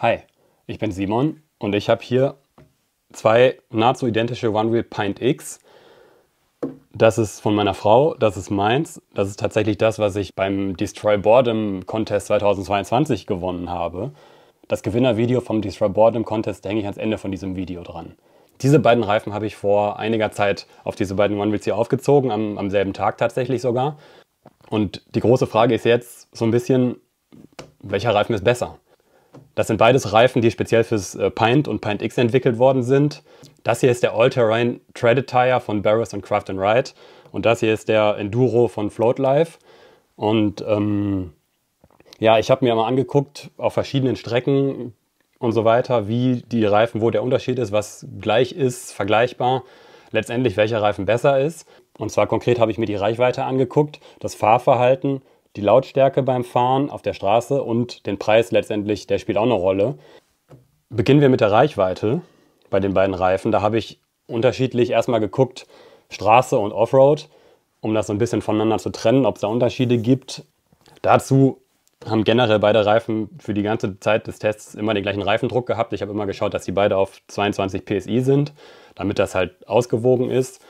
Hi, ich bin Simon und ich habe hier zwei nahezu identische OneWheel Pint X. Das ist von meiner Frau, das ist meins. Das ist tatsächlich das, was ich beim Destroy Boredom Contest 2022 gewonnen habe. Das Gewinnervideo vom Destroy Boredom Contest hänge ich ans Ende von diesem Video dran. Diese beiden Reifen habe ich vor einiger Zeit auf diese beiden OneWheels hier aufgezogen, am, am selben Tag tatsächlich sogar. Und die große Frage ist jetzt so ein bisschen, welcher Reifen ist besser? Das sind beides Reifen, die speziell fürs äh, Pint und Pint X entwickelt worden sind. Das hier ist der All-Terrain Treaded Tire von Barris und Craft Ride. Und das hier ist der Enduro von Float Life. Und ähm, ja, ich habe mir mal angeguckt auf verschiedenen Strecken und so weiter, wie die Reifen, wo der Unterschied ist, was gleich ist, vergleichbar, letztendlich welcher Reifen besser ist. Und zwar konkret habe ich mir die Reichweite angeguckt, das Fahrverhalten die Lautstärke beim Fahren auf der Straße und den Preis letztendlich, der spielt auch eine Rolle. Beginnen wir mit der Reichweite bei den beiden Reifen. Da habe ich unterschiedlich erstmal geguckt, Straße und Offroad, um das so ein bisschen voneinander zu trennen, ob es da Unterschiede gibt. Dazu haben generell beide Reifen für die ganze Zeit des Tests immer den gleichen Reifendruck gehabt. Ich habe immer geschaut, dass die beide auf 22 PSI sind, damit das halt ausgewogen ist.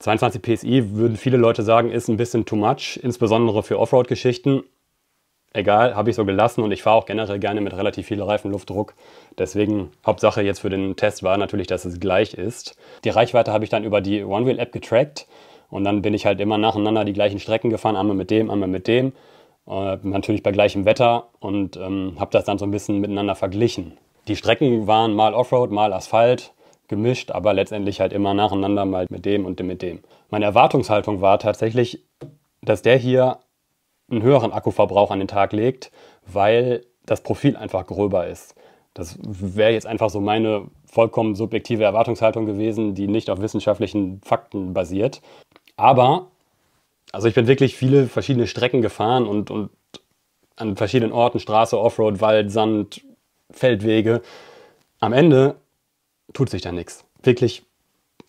22 PSI würden viele Leute sagen, ist ein bisschen too much, insbesondere für Offroad-Geschichten. Egal, habe ich so gelassen und ich fahre auch generell gerne mit relativ viel Reifenluftdruck. Deswegen, Hauptsache jetzt für den Test war natürlich, dass es gleich ist. Die Reichweite habe ich dann über die One-Wheel-App getrackt und dann bin ich halt immer nacheinander die gleichen Strecken gefahren, einmal mit dem, einmal mit dem. Äh, natürlich bei gleichem Wetter und ähm, habe das dann so ein bisschen miteinander verglichen. Die Strecken waren mal Offroad, mal Asphalt gemischt, aber letztendlich halt immer nacheinander mal mit dem und dem mit dem. Meine Erwartungshaltung war tatsächlich, dass der hier einen höheren Akkuverbrauch an den Tag legt, weil das Profil einfach gröber ist. Das wäre jetzt einfach so meine vollkommen subjektive Erwartungshaltung gewesen, die nicht auf wissenschaftlichen Fakten basiert. Aber, also ich bin wirklich viele verschiedene Strecken gefahren und, und an verschiedenen Orten, Straße, Offroad, Wald, Sand, Feldwege. Am Ende tut sich da nichts. Wirklich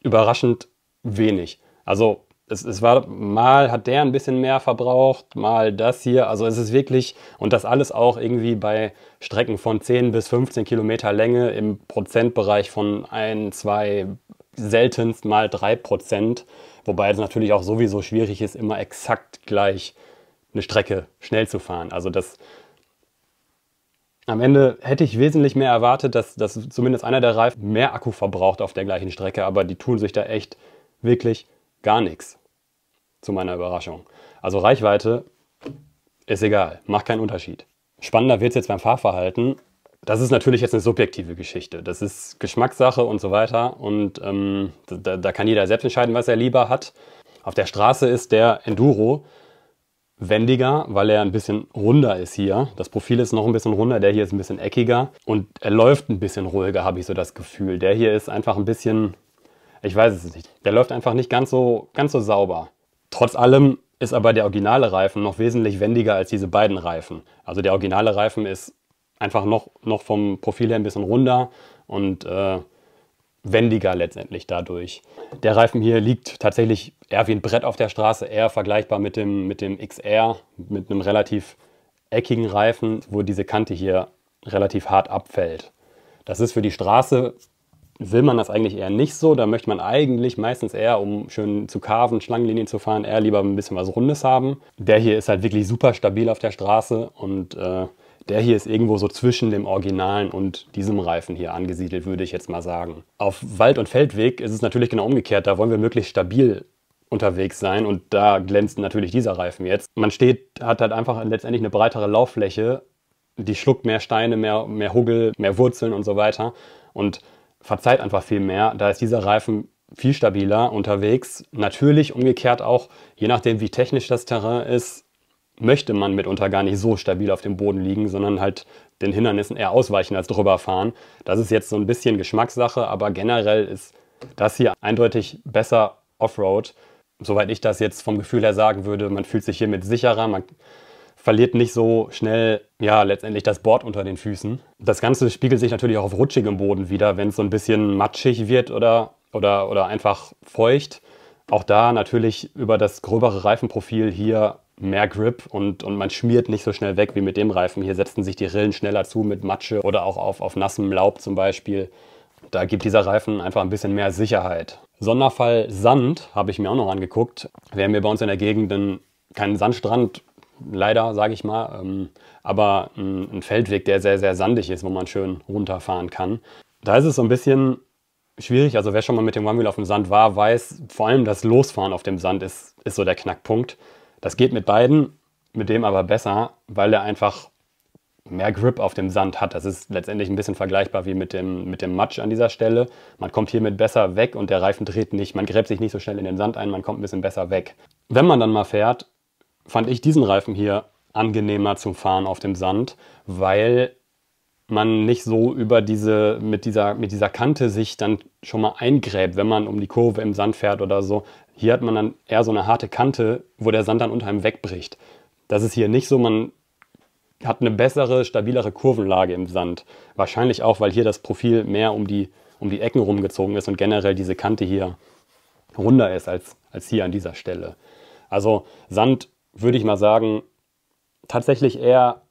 überraschend wenig. Also es, es, war mal hat der ein bisschen mehr verbraucht, mal das hier. Also es ist wirklich, und das alles auch irgendwie bei Strecken von 10 bis 15 Kilometer Länge im Prozentbereich von 1, 2, seltenst mal 3 Prozent. Wobei es natürlich auch sowieso schwierig ist, immer exakt gleich eine Strecke schnell zu fahren. Also das am Ende hätte ich wesentlich mehr erwartet, dass, dass zumindest einer der Reifen mehr Akku verbraucht auf der gleichen Strecke, aber die tun sich da echt wirklich gar nichts. Zu meiner Überraschung. Also Reichweite ist egal, macht keinen Unterschied. Spannender wird es jetzt beim Fahrverhalten. Das ist natürlich jetzt eine subjektive Geschichte. Das ist Geschmackssache und so weiter. Und ähm, da, da kann jeder selbst entscheiden, was er lieber hat. Auf der Straße ist der Enduro wendiger, weil er ein bisschen runder ist hier. Das Profil ist noch ein bisschen runder, der hier ist ein bisschen eckiger und er läuft ein bisschen ruhiger, habe ich so das Gefühl. Der hier ist einfach ein bisschen, ich weiß es nicht, der läuft einfach nicht ganz so, ganz so sauber. Trotz allem ist aber der originale Reifen noch wesentlich wendiger als diese beiden Reifen. Also der originale Reifen ist einfach noch, noch vom Profil her ein bisschen runder und äh, wendiger letztendlich dadurch. Der Reifen hier liegt tatsächlich eher wie ein Brett auf der Straße, eher vergleichbar mit dem, mit dem XR, mit einem relativ eckigen Reifen, wo diese Kante hier relativ hart abfällt. Das ist für die Straße, will man das eigentlich eher nicht so. Da möchte man eigentlich meistens eher, um schön zu carven, Schlangenlinien zu fahren, eher lieber ein bisschen was Rundes haben. Der hier ist halt wirklich super stabil auf der Straße und äh, der hier ist irgendwo so zwischen dem Originalen und diesem Reifen hier angesiedelt, würde ich jetzt mal sagen. Auf Wald- und Feldweg ist es natürlich genau umgekehrt. Da wollen wir möglichst stabil unterwegs sein und da glänzt natürlich dieser Reifen jetzt. Man steht, hat halt einfach letztendlich eine breitere Lauffläche, die schluckt mehr Steine, mehr, mehr Huggel, mehr Wurzeln und so weiter und verzeiht einfach viel mehr. Da ist dieser Reifen viel stabiler unterwegs. Natürlich umgekehrt auch, je nachdem wie technisch das Terrain ist, möchte man mitunter gar nicht so stabil auf dem Boden liegen, sondern halt den Hindernissen eher ausweichen als drüber fahren. Das ist jetzt so ein bisschen Geschmackssache, aber generell ist das hier eindeutig besser Offroad. Soweit ich das jetzt vom Gefühl her sagen würde, man fühlt sich hiermit sicherer, man verliert nicht so schnell, ja, letztendlich das Board unter den Füßen. Das Ganze spiegelt sich natürlich auch auf rutschigem Boden wieder, wenn es so ein bisschen matschig wird oder, oder, oder einfach feucht. Auch da natürlich über das gröbere Reifenprofil hier mehr Grip und, und man schmiert nicht so schnell weg wie mit dem Reifen. Hier setzen sich die Rillen schneller zu mit Matsche oder auch auf, auf nassem Laub zum Beispiel. Da gibt dieser Reifen einfach ein bisschen mehr Sicherheit. Sonderfall Sand habe ich mir auch noch angeguckt. Wir haben hier bei uns in der Gegend keinen Sandstrand, leider, sage ich mal, ähm, aber ein Feldweg, der sehr, sehr sandig ist, wo man schön runterfahren kann. Da ist es so ein bisschen schwierig. Also wer schon mal mit dem One Wheel auf dem Sand war, weiß, vor allem das Losfahren auf dem Sand ist, ist so der Knackpunkt. Das geht mit beiden, mit dem aber besser, weil er einfach mehr Grip auf dem Sand hat. Das ist letztendlich ein bisschen vergleichbar wie mit dem, mit dem Matsch an dieser Stelle. Man kommt hiermit besser weg und der Reifen dreht nicht. Man gräbt sich nicht so schnell in den Sand ein, man kommt ein bisschen besser weg. Wenn man dann mal fährt, fand ich diesen Reifen hier angenehmer zum Fahren auf dem Sand, weil man nicht so über diese, mit dieser, mit dieser Kante sich dann schon mal eingräbt, wenn man um die Kurve im Sand fährt oder so. Hier hat man dann eher so eine harte Kante, wo der Sand dann unter einem wegbricht. Das ist hier nicht so, man hat eine bessere, stabilere Kurvenlage im Sand. Wahrscheinlich auch, weil hier das Profil mehr um die, um die Ecken rumgezogen ist und generell diese Kante hier runder ist als, als hier an dieser Stelle. Also Sand würde ich mal sagen, tatsächlich eher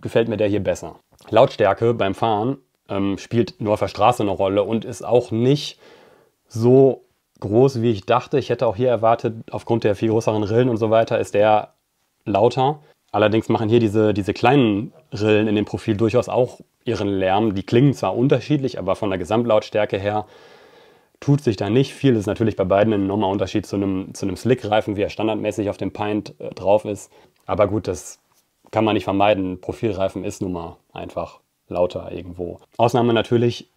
gefällt mir der hier besser. Lautstärke beim Fahren ähm, spielt nur auf der Straße eine Rolle und ist auch nicht so groß, wie ich dachte. Ich hätte auch hier erwartet, aufgrund der viel größeren Rillen und so weiter, ist der lauter. Allerdings machen hier diese, diese kleinen Rillen in dem Profil durchaus auch ihren Lärm. Die klingen zwar unterschiedlich, aber von der Gesamtlautstärke her tut sich da nicht viel. Das ist natürlich bei beiden ein enormer Unterschied zu einem, zu einem Slick-Reifen, wie er standardmäßig auf dem Pint äh, drauf ist. Aber gut, das kann man nicht vermeiden. Profilreifen ist nun mal einfach lauter irgendwo. Ausnahme natürlich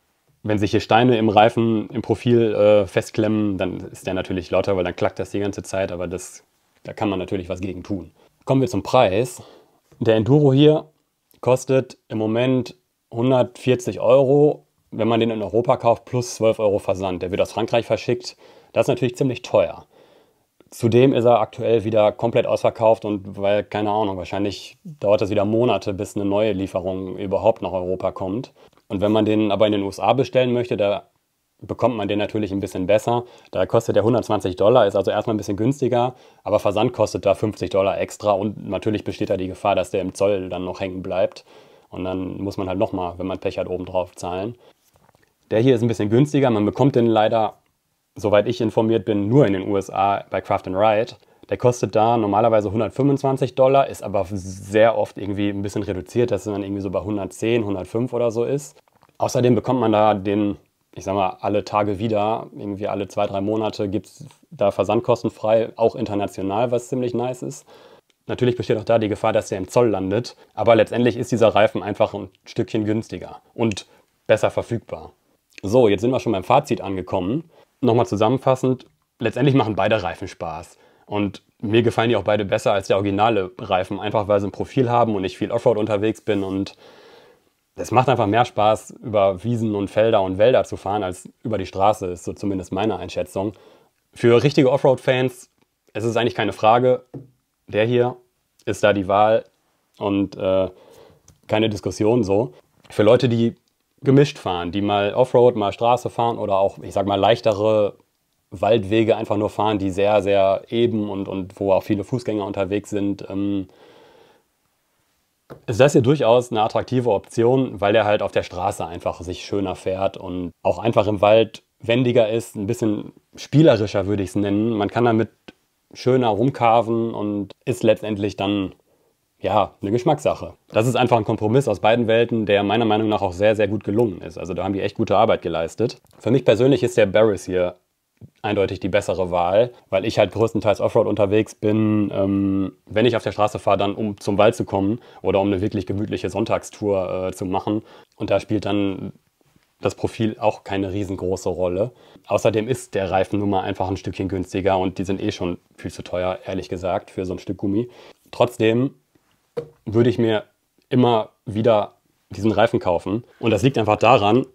wenn sich hier Steine im Reifen, im Profil äh, festklemmen, dann ist der natürlich lauter, weil dann klackt das die ganze Zeit, aber das, da kann man natürlich was gegen tun. Kommen wir zum Preis. Der Enduro hier kostet im Moment 140 Euro, wenn man den in Europa kauft, plus 12 Euro Versand. Der wird aus Frankreich verschickt. Das ist natürlich ziemlich teuer. Zudem ist er aktuell wieder komplett ausverkauft und weil, keine Ahnung, wahrscheinlich dauert es wieder Monate, bis eine neue Lieferung überhaupt nach Europa kommt. Und wenn man den aber in den USA bestellen möchte, da bekommt man den natürlich ein bisschen besser. Da kostet der 120 Dollar, ist also erstmal ein bisschen günstiger, aber Versand kostet da 50 Dollar extra und natürlich besteht da die Gefahr, dass der im Zoll dann noch hängen bleibt. Und dann muss man halt nochmal, wenn man Pech hat, obendrauf zahlen. Der hier ist ein bisschen günstiger, man bekommt den leider, soweit ich informiert bin, nur in den USA bei Craft Ride. Der kostet da normalerweise 125 Dollar, ist aber sehr oft irgendwie ein bisschen reduziert, dass man irgendwie so bei 110, 105 oder so ist. Außerdem bekommt man da den, ich sag mal, alle Tage wieder, irgendwie alle zwei, drei Monate gibt es da versandkostenfrei, auch international, was ziemlich nice ist. Natürlich besteht auch da die Gefahr, dass der im Zoll landet, aber letztendlich ist dieser Reifen einfach ein Stückchen günstiger und besser verfügbar. So, jetzt sind wir schon beim Fazit angekommen. Nochmal zusammenfassend, letztendlich machen beide Reifen Spaß. Und mir gefallen die auch beide besser als der originale Reifen, einfach weil sie ein Profil haben und ich viel Offroad unterwegs bin. Und es macht einfach mehr Spaß, über Wiesen und Felder und Wälder zu fahren, als über die Straße, ist so zumindest meine Einschätzung. Für richtige Offroad-Fans ist es eigentlich keine Frage. Der hier ist da die Wahl und äh, keine Diskussion so. Für Leute, die gemischt fahren, die mal Offroad, mal Straße fahren oder auch, ich sag mal, leichtere Waldwege einfach nur fahren, die sehr, sehr eben und, und wo auch viele Fußgänger unterwegs sind, ähm, ist das hier durchaus eine attraktive Option, weil der halt auf der Straße einfach sich schöner fährt und auch einfach im Wald wendiger ist, ein bisschen spielerischer würde ich es nennen. Man kann damit schöner rumkarven und ist letztendlich dann ja, eine Geschmackssache. Das ist einfach ein Kompromiss aus beiden Welten, der meiner Meinung nach auch sehr, sehr gut gelungen ist. Also da haben die echt gute Arbeit geleistet. Für mich persönlich ist der Barris hier eindeutig die bessere Wahl, weil ich halt größtenteils Offroad unterwegs bin. Ähm, wenn ich auf der Straße fahre, dann um zum Wald zu kommen oder um eine wirklich gemütliche Sonntagstour äh, zu machen. Und da spielt dann das Profil auch keine riesengroße Rolle. Außerdem ist der Reifen nun mal einfach ein Stückchen günstiger und die sind eh schon viel zu teuer, ehrlich gesagt, für so ein Stück Gummi. Trotzdem würde ich mir immer wieder diesen Reifen kaufen. Und das liegt einfach daran,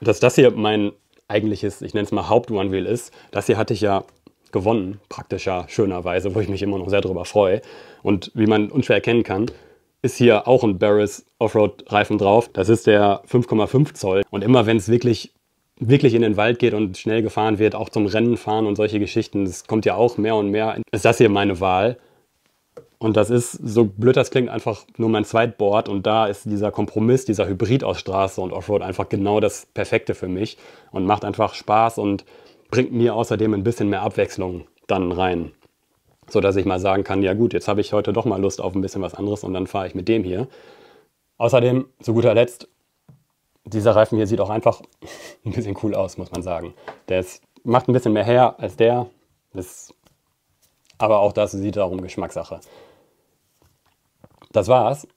dass das hier mein eigentliches, ich nenne es mal Haupt-One-Wheel ist. Das hier hatte ich ja gewonnen, praktischer, schönerweise, wo ich mich immer noch sehr drüber freue. Und wie man unschwer erkennen kann, ist hier auch ein Barris Offroad-Reifen drauf. Das ist der 5,5 Zoll. Und immer wenn es wirklich wirklich in den Wald geht und schnell gefahren wird, auch zum Rennen fahren und solche Geschichten, das kommt ja auch mehr und mehr, ist das hier meine Wahl. Und das ist, so blöd das klingt, einfach nur mein Zweitboard. Und da ist dieser Kompromiss, dieser Hybrid aus Straße und Offroad einfach genau das Perfekte für mich und macht einfach Spaß und bringt mir außerdem ein bisschen mehr Abwechslung dann rein. So dass ich mal sagen kann, ja gut, jetzt habe ich heute doch mal Lust auf ein bisschen was anderes und dann fahre ich mit dem hier. Außerdem, zu guter Letzt, dieser Reifen hier sieht auch einfach ein bisschen cool aus, muss man sagen. Der ist, macht ein bisschen mehr her als der. Das, aber auch das sieht darum Geschmackssache. Das war's.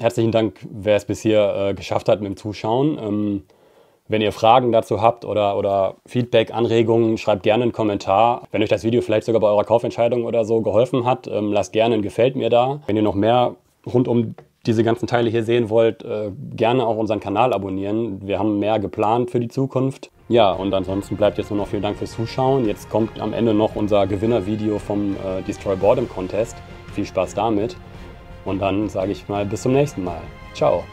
Herzlichen Dank, wer es bisher äh, geschafft hat mit dem Zuschauen. Ähm, wenn ihr Fragen dazu habt oder, oder Feedback, Anregungen, schreibt gerne einen Kommentar. Wenn euch das Video vielleicht sogar bei eurer Kaufentscheidung oder so geholfen hat, ähm, lasst gerne ein Gefällt mir da. Wenn ihr noch mehr rund um diese ganzen Teile hier sehen wollt, äh, gerne auch unseren Kanal abonnieren. Wir haben mehr geplant für die Zukunft. Ja, und ansonsten bleibt jetzt nur noch vielen Dank fürs Zuschauen. Jetzt kommt am Ende noch unser Gewinnervideo vom äh, Destroy Boredom Contest. Viel Spaß damit. Und dann sage ich mal bis zum nächsten Mal. Ciao.